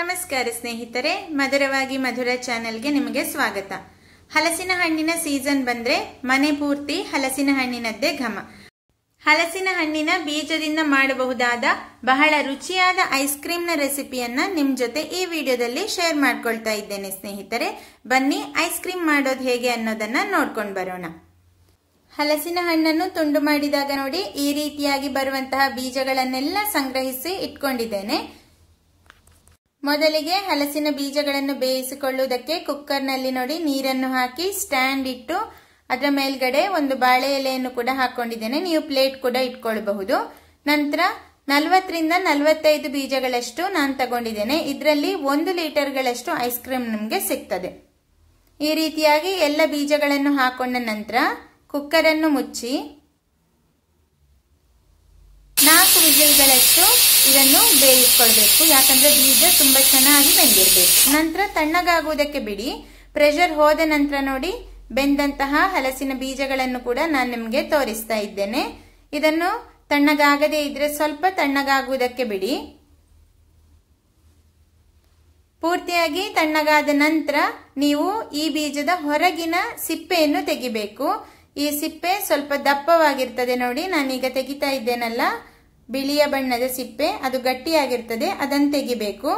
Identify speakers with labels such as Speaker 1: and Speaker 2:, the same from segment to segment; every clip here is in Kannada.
Speaker 1: ನಮಸ್ಕಾರ ಸ್ನೇಹಿತರೆ ಮಧುರವಾಗಿ ಮಧುರ ಚಾನೆಲ್ಗೆ ನಿಮಗೆ ಸ್ವಾಗತ ಹಲಸಿನ ಹಣ್ಣಿನ ಸೀಸನ್ ಬಂದ್ರೆ ಮನೆ ಪೂರ್ತಿ ಹಲಸಿನ ಹಣ್ಣಿನದ್ದೇ ಘಮ ಹಲಸಿನ ಹಣ್ಣಿನ ಬೀಜದಿಂದ ಮಾಡಬಹುದಾದ ಬಹಳ ರುಚಿಯಾದ ಐಸ್ ಕ್ರೀಮ್ನ ರೆಸಿಪಿಯನ್ನ ನಿಮ್ ಜೊತೆ ಈ ವಿಡಿಯೋದಲ್ಲಿ ಶೇರ್ ಮಾಡ್ಕೊಳ್ತಾ ಇದ್ದೇನೆ ಸ್ನೇಹಿತರೆ ಬನ್ನಿ ಐಸ್ ಕ್ರೀಮ್ ಮಾಡೋದು ಹೇಗೆ ಅನ್ನೋದನ್ನ ನೋಡ್ಕೊಂಡು ಬರೋಣ ಹಲಸಿನ ಹಣ್ಣನ್ನು ತುಂಡು ಮಾಡಿದಾಗ ನೋಡಿ ಈ ರೀತಿಯಾಗಿ ಬರುವಂತಹ ಬೀಜಗಳನ್ನೆಲ್ಲ ಸಂಗ್ರಹಿಸಿ ಇಟ್ಕೊಂಡಿದ್ದೇನೆ ಮೊದಲಿಗೆ ಹಲಸಿನ ಬೀಜಗಳನ್ನು ಬೇಯಿಸಿಕೊಳ್ಳುವುದಕ್ಕೆ ಕುಕ್ಕರ್ನಲ್ಲಿ ನೋಡಿ ನೀರನ್ನು ಹಾಕಿ ಸ್ಟ್ಯಾಂಡ್ ಇಟ್ಟು ಅದರ ಮೇಲ್ಗಡೆ ಒಂದು ಬಾಳೆ ಎಲೆಯನ್ನು ಕೂಡ ಹಾಕೊಂಡಿದ್ದೇನೆ ನೀವು ಪ್ಲೇಟ್ ಕೂಡ ಇಟ್ಕೊಳ್ಬಹುದು ನಂತರ ನಲವತ್ತರಿಂದ ನಲವತ್ತೈದು ಬೀಜಗಳಷ್ಟು ನಾನು ತಗೊಂಡಿದ್ದೇನೆ ಇದರಲ್ಲಿ ಒಂದು ಲೀಟರ್ಗಳಷ್ಟು ಐಸ್ ಕ್ರೀಮ್ ನಿಮಗೆ ಸಿಗ್ತದೆ ಈ ರೀತಿಯಾಗಿ ಎಲ್ಲ ಬೀಜಗಳನ್ನು ಹಾಕೊಂಡ ನಂತರ ಕುಕ್ಕರನ್ನು ಮುಚ್ಚಿ ವಿಸಿಲ್ಗಳಷ್ಟು ಇದನ್ನು ಬೇಯಿಸ್ಕೊಳ್ಬೇಕು ಯಾಕಂದ್ರೆ ಬೀಜ ತುಂಬಾ ಚೆನ್ನಾಗಿ ಬೆಂದಿರಬೇಕು ನಂತರ ತಣ್ಣಗಾಗುವುದಕ್ಕೆ ಬಿಡಿ ಪ್ರೆಷರ್ ಹೋದ ನಂತರ ನೋಡಿ ಬೆಂದಂತಹ ಹಲಸಿನ ಬೀಜಗಳನ್ನು ಕೂಡ ನಾನು ನಿಮಗೆ ತೋರಿಸ್ತಾ ಇದ್ದೇನೆ ಇದನ್ನು ತಣ್ಣಗಾಗದೇ ಇದ್ರೆ ಸ್ವಲ್ಪ ತಣ್ಣಗಾಗುವುದಕ್ಕೆ ಬಿಡಿ ಪೂರ್ತಿಯಾಗಿ ತಣ್ಣಗಾದ ನಂತರ ನೀವು ಈ ಬೀಜದ ಹೊರಗಿನ ಸಿಪ್ಪೆಯನ್ನು ತೆಗಿಬೇಕು ಈ ಸಿಪ್ಪೆ ಸ್ವಲ್ಪ ದಪ್ಪವಾಗಿರ್ತದೆ ನೋಡಿ ನಾನೀಗ ತೆಗಿತಾ ಇದ್ದೇನಲ್ಲ ಬಿಳಿಯ ಬಣ್ಣದ ಸಿಪ್ಪೆ ಅದು ಗಟ್ಟಿಯಾಗಿರ್ತದೆ ಅದನ್ನು ತೆಗಿಬೇಕು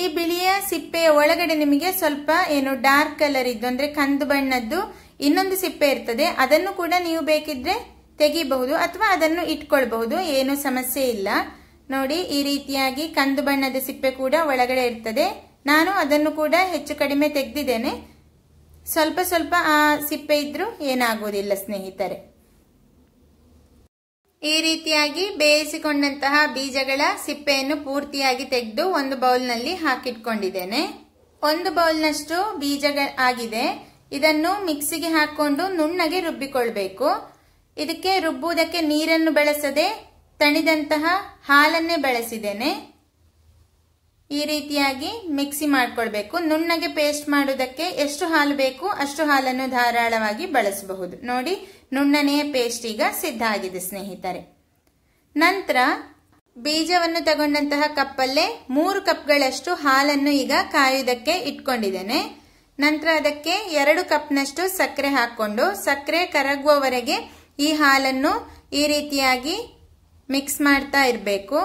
Speaker 1: ಈ ಬಿಳಿಯ ಸಿಪ್ಪೆಯ ಒಳಗಡೆ ನಿಮಗೆ ಸ್ವಲ್ಪ ಏನು ಡಾರ್ಕ್ ಕಲರ್ ಇದ್ದು ಅಂದ್ರೆ ಕಂದು ಬಣ್ಣದ್ದು ಇನ್ನೊಂದು ಸಿಪ್ಪೆ ಇರ್ತದೆ ಅದನ್ನು ಕೂಡ ನೀವು ಬೇಕಿದ್ರೆ ತೆಗಿಬಹುದು ಅಥವಾ ಅದನ್ನು ಇಟ್ಕೊಳ್ಬಹುದು ಏನು ಸಮಸ್ಯೆ ಇಲ್ಲ ನೋಡಿ ಈ ರೀತಿಯಾಗಿ ಕಂದು ಬಣ್ಣದ ಸಿಪ್ಪೆ ಕೂಡ ಒಳಗಡೆ ಇರ್ತದೆ ನಾನು ಅದನ್ನು ಕೂಡ ಹೆಚ್ಚು ಕಡಿಮೆ ತೆಗೆದಿದ್ದೇನೆ ಸ್ವಲ್ಪ ಸ್ವಲ್ಪ ಆ ಸಿಪ್ಪೆ ಇದ್ರೂ ಏನಾಗೋದಿಲ್ಲ ಸ್ನೇಹಿತರೆ ಈ ರೀತಿಯಾಗಿ ಬೇಯಿಸಿಕೊಂಡಂತಹ ಬೀಜಗಳ ಸಿಪ್ಪೆಯನ್ನು ಪೂರ್ತಿಯಾಗಿ ತೆಗೆದು ಒಂದು ಬೌಲ್ನಲ್ಲಿ ಹಾಕಿಟ್ಕೊಂಡಿದ್ದೇನೆ ಒಂದು ಬೌಲ್ನಷ್ಟು ಬೀಜಗಳ ಆಗಿದೆ ಇದನ್ನು ಮಿಕ್ಸಿಗೆ ಹಾಕೊಂಡು ನುಣ್ಣಗೆ ರುಬ್ಬಿಕೊಳ್ಬೇಕು ಇದಕ್ಕೆ ರುಬ್ಬುವುದಕ್ಕೆ ನೀರನ್ನು ಬಳಸದೆ ತಣಿದಂತಹ ಹಾಲನ್ನೇ ಬಳಸಿದ್ದೇನೆ ಈ ರೀತಿಯಾಗಿ ಮಿಕ್ಸಿ ಮಾಡ್ಕೊಳ್ಬೇಕು ನುಣ್ಣಗೆ ಪೇಸ್ಟ್ ಮಾಡೋದಕ್ಕೆ ಎಷ್ಟು ಹಾಲು ಬೇಕು ಅಷ್ಟು ಹಾಲನ್ನು ಧಾರಾಳವಾಗಿ ಬಳಸಬಹುದು ನೋಡಿ ನುಣ್ಣನೆಯ ಪೇಸ್ಟ್ ಈಗ ಸಿದ್ಧ ಆಗಿದೆ ಸ್ನೇಹಿತರೆ ನಂತರ ಬೀಜವನ್ನು ತಗೊಂಡಂತಹ ಕಪ್ಪಲ್ಲೇ ಮೂರು ಕಪ್ಗಳಷ್ಟು ಹಾಲನ್ನು ಈಗ ಕಾಯುವುದಕ್ಕೆ ಇಟ್ಕೊಂಡಿದ್ದೇನೆ ನಂತರ ಅದಕ್ಕೆ ಎರಡು ಕಪ್ನಷ್ಟು ಸಕ್ಕರೆ ಹಾಕೊಂಡು ಸಕ್ಕರೆ ಕರಗುವವರೆಗೆ ಈ ಹಾಲನ್ನು ಈ ರೀತಿಯಾಗಿ ಮಿಕ್ಸ್ ಮಾಡ್ತಾ ಇರಬೇಕು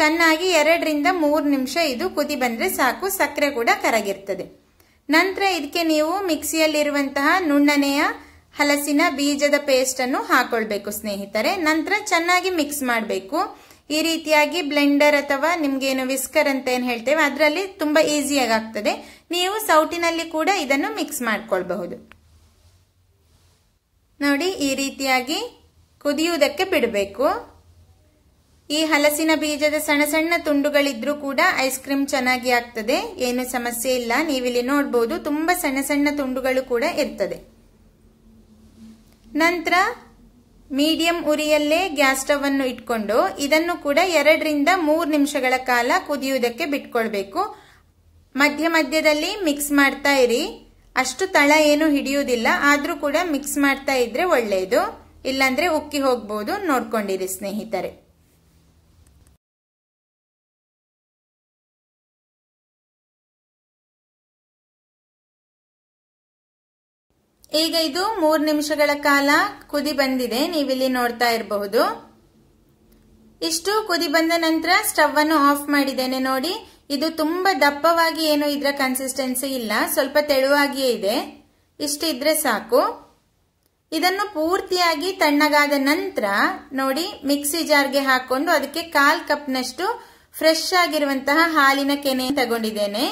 Speaker 1: ಚೆನ್ನಾಗಿ ಎರಡರಿಂದ ಮೂರು ನಿಮಿಷ ಇದು ಕುದಿ ಬಂದರೆ ಸಾಕು ಸಕ್ಕರೆ ಕೂಡ ಕರಗಿರ್ತದೆ ನಂತರ ಇದಕ್ಕೆ ನೀವು ಮಿಕ್ಸಿಯಲ್ಲಿರುವಂತಹ ನುಣ್ಣನೆಯ ಹಲಸಿನ ಬೀಜದ ಪೇಸ್ಟನ್ನು ಹಾಕೊಳ್ಬೇಕು ಸ್ನೇಹಿತರೆ ನಂತರ ಚೆನ್ನಾಗಿ ಮಿಕ್ಸ್ ಮಾಡಬೇಕು ಈ ರೀತಿಯಾಗಿ ಬ್ಲೆಂಡರ್ ಅಥವಾ ಏನು ವಿಸ್ಕರ್ ಅಂತ ಏನು ಹೇಳ್ತೇವೆ ಅದರಲ್ಲಿ ತುಂಬ ಈಸಿಯಾಗಿ ಆಗ್ತದೆ ನೀವು ಸೌಟಿನಲ್ಲಿ ಕೂಡ ಇದನ್ನು ಮಿಕ್ಸ್ ಮಾಡ್ಕೊಳ್ಬಹುದು ನೋಡಿ ಈ ರೀತಿಯಾಗಿ ಕುದಿಯುವುದಕ್ಕೆ ಬಿಡಬೇಕು ಈ ಹಲಸಿನ ಬೀಜದ ಸಣ್ಣ ಸಣ್ಣ ತುಂಡುಗಳಿದ್ರೂ ಕೂಡ ಐಸ್ ಕ್ರೀಮ್ ಚೆನ್ನಾಗಿ ಆಗ್ತದೆ ಏನು ಸಮಸ್ಯೆ ಇಲ್ಲ ನೀವಿಲ್ಲಿ ನೋಡಬಹುದು ತುಂಬಾ ಸಣ್ಣ ಸಣ್ಣ ತುಂಡುಗಳು ಕೂಡ ಇರ್ತದೆ ನಂತರ ಮೀಡಿಯಂ ಉರಿಯಲ್ಲೇ ಗ್ಯಾಸ್ ಸ್ಟವ್ ಅನ್ನು ಇಟ್ಕೊಂಡು ಇದನ್ನು ಕೂಡ ಎರಡರಿಂದ ಮೂರು ನಿಮಿಷಗಳ ಕಾಲ ಕುದಿಯುವುದಕ್ಕೆ ಬಿಟ್ಕೊಳ್ಬೇಕು ಮಧ್ಯ ಮಧ್ಯದಲ್ಲಿ ಮಿಕ್ಸ್ ಮಾಡ್ತಾ ಇರಿ ಅಷ್ಟು ತಳ ಏನು ಹಿಡಿಯುವುದಿಲ್ಲ ಆದರೂ ಕೂಡ ಮಿಕ್ಸ್ ಮಾಡ್ತಾ ಇದ್ರೆ ಒಳ್ಳೆಯದು ಇಲ್ಲಾಂದ್ರೆ ಉಕ್ಕಿ ಹೋಗ್ಬೋದು ನೋಡ್ಕೊಂಡಿರಿ ಸ್ನೇಹಿತರೆ ಈಗ ಇದು ಮೂರು ನಿಮಿಷಗಳ ಕಾಲ ಕುದಿ ಬಂದಿದೆ ನೀವಿಲ್ಲಿ ನೋಡ್ತಾ ಇರಬಹುದು ಇಷ್ಟು ಕುದಿ ಬಂದ ನಂತರ ಸ್ಟವ್ ಅನ್ನು ಆಫ್ ಮಾಡಿದ್ದೇನೆ ನೋಡಿ ಇದು ತುಂಬಾ ದಪ್ಪವಾಗಿ ಏನು ಇದ್ರ ಕನ್ಸಿಸ್ಟೆನ್ಸಿ ಇಲ್ಲ ಸ್ವಲ್ಪ ತೆಳುವಾಗಿಯೇ ಇದೆ ಇಷ್ಟು ಇದ್ರೆ ಸಾಕು ಇದನ್ನು ಪೂರ್ತಿಯಾಗಿ ತಣ್ಣಗಾದ ನಂತರ ನೋಡಿ ಮಿಕ್ಸಿ ಜಾರ್ಗೆ ಹಾಕೊಂಡು ಅದಕ್ಕೆ ಕಾಲ್ ಕಪ್ನಷ್ಟು ಫ್ರೆಶ್ ಆಗಿರುವಂತಹ ಹಾಲಿನ ಕೆನೆ ತಗೊಂಡಿದ್ದೇನೆ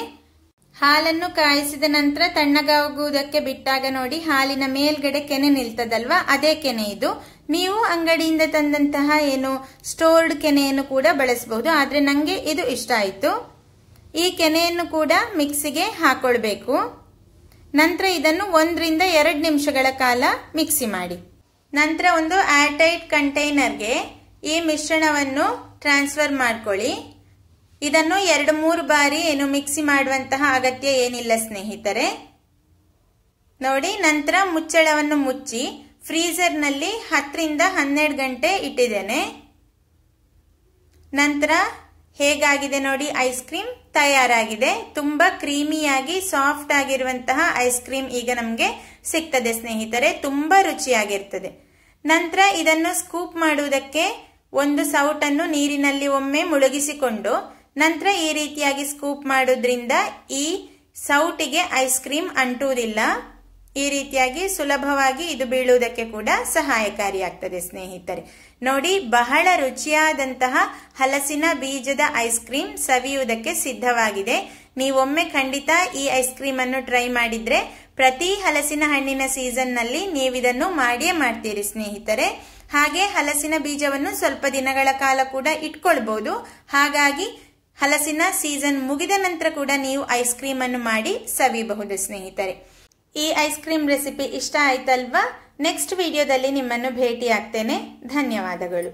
Speaker 1: ಹಾಲನ್ನು ಕಾಯಿಸಿದ ನಂತರ ತಣ್ಣಗಾಗುವುದಕ್ಕೆ ಬಿಟ್ಟಾಗ ನೋಡಿ ಹಾಲಿನ ಮೇಲ್ಗಡೆ ಕೆನೆ ನಿಲ್ತದಲ್ವಾ ಅದೇ ಕೆನೆ ಇದು ನೀವು ಅಂಗಡಿಯಿಂದ ತಂದಂತಹ ಏನು ಸ್ಟೋರ್ಡ್ ಕೆನೆಯನ್ನು ಕೂಡ ಬಳಸಬಹುದು ಆದರೆ ನನಗೆ ಇದು ಇಷ್ಟ ಆಯಿತು ಈ ಕೆನೆಯನ್ನು ಕೂಡ ಮಿಕ್ಸಿಗೆ ಹಾಕೊಳ್ಬೇಕು ನಂತರ ಇದನ್ನು ಒಂದರಿಂದ ಎರಡು ನಿಮಿಷಗಳ ಕಾಲ ಮಿಕ್ಸಿ ಮಾಡಿ ನಂತರ ಒಂದು ಏರ್ಟೈಟ್ ಕಂಟೈನರ್ಗೆ ಈ ಮಿಶ್ರಣವನ್ನು ಟ್ರಾನ್ಸ್ಫರ್ ಮಾಡ್ಕೊಳ್ಳಿ ಇದನ್ನು ಎರಡು ಮೂರು ಬಾರಿ ಏನು ಮಿಕ್ಸಿ ಮಾಡುವಂತಹ ಅಗತ್ಯ ಏನಿಲ್ಲ ಸ್ನೇಹಿತರೆ ನೋಡಿ ನಂತರ ಮುಚ್ಚಳವನ್ನು ಮುಚ್ಚಿ ಫ್ರೀಸರ್ನಲ್ಲಿ ಹತ್ತರಿಂದ ಹನ್ನೆರಡು ಗಂಟೆ ಇಟ್ಟಿದ್ದೇನೆ ನಂತರ ಹೇಗಾಗಿದೆ ನೋಡಿ ಐಸ್ ಕ್ರೀಮ್ ತಯಾರಾಗಿದೆ ತುಂಬಾ ಕ್ರೀಮಿಯಾಗಿ ಸಾಫ್ಟ್ ಆಗಿರುವಂತಹ ಐಸ್ ಕ್ರೀಮ್ ಈಗ ನಮಗೆ ಸಿಗ್ತದೆ ಸ್ನೇಹಿತರೆ ತುಂಬಾ ರುಚಿಯಾಗಿರ್ತದೆ ನಂತರ ಇದನ್ನು ಸ್ಕೂಪ್ ಮಾಡುವುದಕ್ಕೆ ಒಂದು ಸೌಟನ್ನು ನೀರಿನಲ್ಲಿ ಒಮ್ಮೆ ಮುಳುಗಿಸಿಕೊಂಡು ನಂತರ ಈ ರೀತಿಯಾಗಿ ಸ್ಕೂಪ್ ಮಾಡೋದ್ರಿಂದ ಈ ಸೌಟಿಗೆ ಐಸ್ ಕ್ರೀಮ್ ಅಂಟುವುದಿಲ್ಲ ಈ ರೀತಿಯಾಗಿ ಸುಲಭವಾಗಿ ಇದು ಬೀಳುವುದಕ್ಕೆ ಕೂಡ ಸಹಾಯಕಾರಿಯಾಗ್ತದೆ ಸ್ನೇಹಿತರೆ ನೋಡಿ ಬಹಳ ರುಚಿಯಾದಂತಹ ಹಲಸಿನ ಬೀಜದ ಐಸ್ ಕ್ರೀಮ್ ಸವಿಯುವುದಕ್ಕೆ ಸಿದ್ಧವಾಗಿದೆ ನೀವೊಮ್ಮೆ ಖಂಡಿತ ಈ ಐಸ್ ಕ್ರೀಮ್ ಅನ್ನು ಟ್ರೈ ಮಾಡಿದ್ರೆ ಪ್ರತಿ ಹಲಸಿನ ಹಣ್ಣಿನ ಸೀಸನ್ ನಲ್ಲಿ ನೀವಿದನ್ನು ಮಾಡಿಯೇ ಮಾಡ್ತೀರಿ ಸ್ನೇಹಿತರೆ ಹಾಗೆ ಹಲಸಿನ ಬೀಜವನ್ನು ಸ್ವಲ್ಪ ದಿನಗಳ ಕಾಲ ಕೂಡ ಇಟ್ಕೊಳ್ಬಹುದು ಹಾಗಾಗಿ ಹಲಸಿನ ಸೀಸನ್ ಮುಗಿದ ನಂತರ ಕೂಡ ನೀವು ಐಸ್ ಕ್ರೀಮ್ ಅನ್ನು ಮಾಡಿ ಸವಿಬಹುದು ಸ್ನೇಹಿತರೆ ಈ ಐಸ್ ಕ್ರೀಮ್ ರೆಸಿಪಿ ಇಷ್ಟ ಆಯ್ತಲ್ವಾ ನೆಕ್ಸ್ಟ್ ವಿಡಿಯೋದಲ್ಲಿ ನಿಮ್ಮನ್ನು ಭೇಟಿ ಆಗ್ತೇನೆ ಧನ್ಯವಾದಗಳು